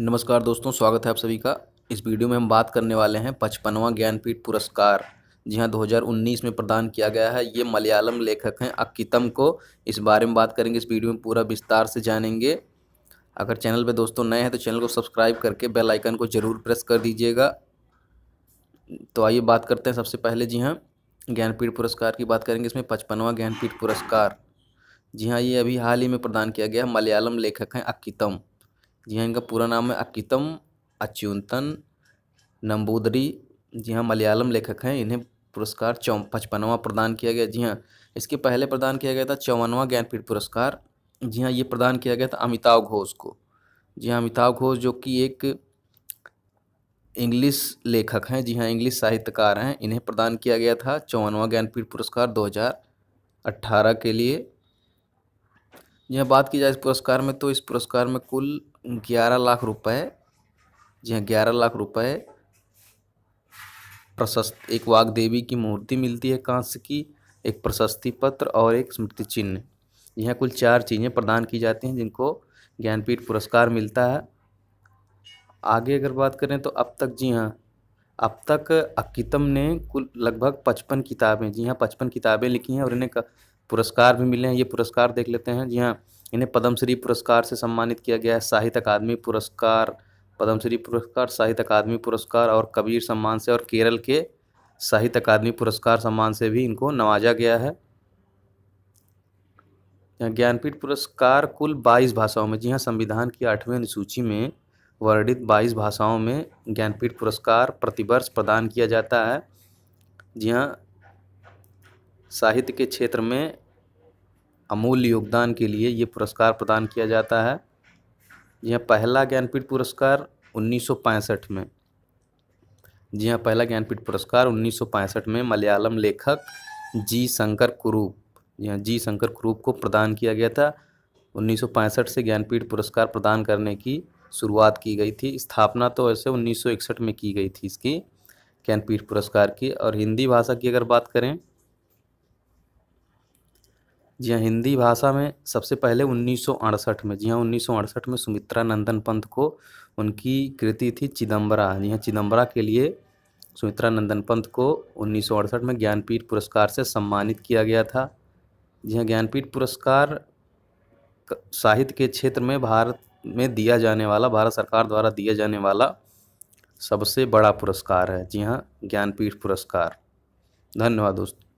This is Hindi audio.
नमस्कार दोस्तों स्वागत है आप सभी का इस वीडियो में हम बात करने वाले हैं पचपनवा ज्ञानपीठ पुरस्कार जी हाँ 2019 में प्रदान किया गया है ये मलयालम लेखक हैं अक्कितम को इस बारे में बात करेंगे इस वीडियो में पूरा विस्तार से जानेंगे अगर चैनल पे दोस्तों नए हैं तो चैनल को सब्सक्राइब करके बेल आइकन को ज़रूर प्रेस कर दीजिएगा तो आइए बात करते हैं सबसे पहले जी हाँ ज्ञानपीठ पुरस्कार की बात करेंगे इसमें पचपनवा ज्ञानपीठ पुरस्कार जी हाँ ये अभी हाल ही में प्रदान किया गया मलयालम लेखक हैं अक्कितम जी हाँ इनका पूरा नाम है अकितम अच्युतन नंबूदरी जी हाँ मलयालम लेखक हैं इन्हें पुरस्कार चौ पचपनवा प्रदान किया गया जी हाँ इसके पहले प्रदान किया गया था चौवनवा ज्ञानपीठ पुरस्कार जी हाँ ये प्रदान किया गया था अमिताभ घोष को जी हाँ अमिताभ घोष जो कि एक इंग्लिश लेखक हैं जी हाँ इंग्लिश साहित्यकार हैं इन्हें प्रदान किया गया था चौवनवा ज्ञानपीठ पुरस्कार 2018 के लिए जी हाँ बात की जाए इस पुरस्कार में तो इस पुरस्कार में कुल ग्यारह लाख रुपए जी हाँ ग्यारह लाख रुपए प्रशस्त एक देवी की मूर्ति मिलती है कांस्य की एक प्रशस्ति पत्र और एक स्मृति चिन्ह यहाँ कुल चार चीज़ें प्रदान की जाती हैं जिनको ज्ञानपीठ पुरस्कार मिलता है आगे अगर बात करें तो अब तक जी हाँ अब तक अकितम ने कुल लगभग पचपन किताबें जी हाँ पचपन किताबें लिखी हैं और इन्हें पुरस्कार भी मिले हैं ये पुरस्कार देख लेते हैं जी हाँ इन्हें पद्मश्री पुरस्कार से सम्मानित किया गया है साहित्य अकादमी पुरस्कार पद्मश्री पुरस्कार साहित्य अकादमी पुरस्कार और कबीर सम्मान से और केरल के साहित्य अकादमी पुरस्कार सम्मान से भी इनको नवाजा गया है ज्ञानपीठ पुरस्कार कुल 22 भाषाओं में जी हाँ संविधान की आठवीं अनुसूची में वर्णित 22 भाषाओं में ज्ञानपीठ पुरस्कार प्रतिवर्ष प्रदान किया जाता है जी हाँ साहित्य के क्षेत्र में अमूल्य योगदान के लिए ये पुरस्कार प्रदान किया जाता है यह पहला ज्ञानपीठ पुरस्कार 1965 में जी हाँ पहला ज्ञानपीठ पुरस्कार 1965 में मलयालम लेखक जी शंकर कुरूप जी हाँ जी शंकर कुरूप को प्रदान किया गया था 1965 से ज्ञानपीठ पुरस्कार प्रदान करने की शुरुआत की गई थी स्थापना तो ऐसे 1961 में की गई थी इसकी ज्ञानपीठ पुरस्कार की और हिंदी भाषा की अगर बात करें जी हाँ हिंदी भाषा में सबसे पहले उन्नीस में जी हाँ उन्नीस में सुमित्रा नंदन पंत को उनकी कृति थी चिदम्बरा जी हाँ चिदम्बरा के लिए सुमित्रा नंदन पंत को उन्नीस में ज्ञानपीठ पुरस्कार से सम्मानित किया गया था जी हाँ ज्ञानपीठ पुरस्कार साहित्य के क्षेत्र में भारत में दिया जाने वाला भारत सरकार द्वारा दिया जाने वाला सबसे बड़ा पुरस्कार है जी हाँ ज्ञानपीठ पुरस्कार धन्यवाद दोस्तों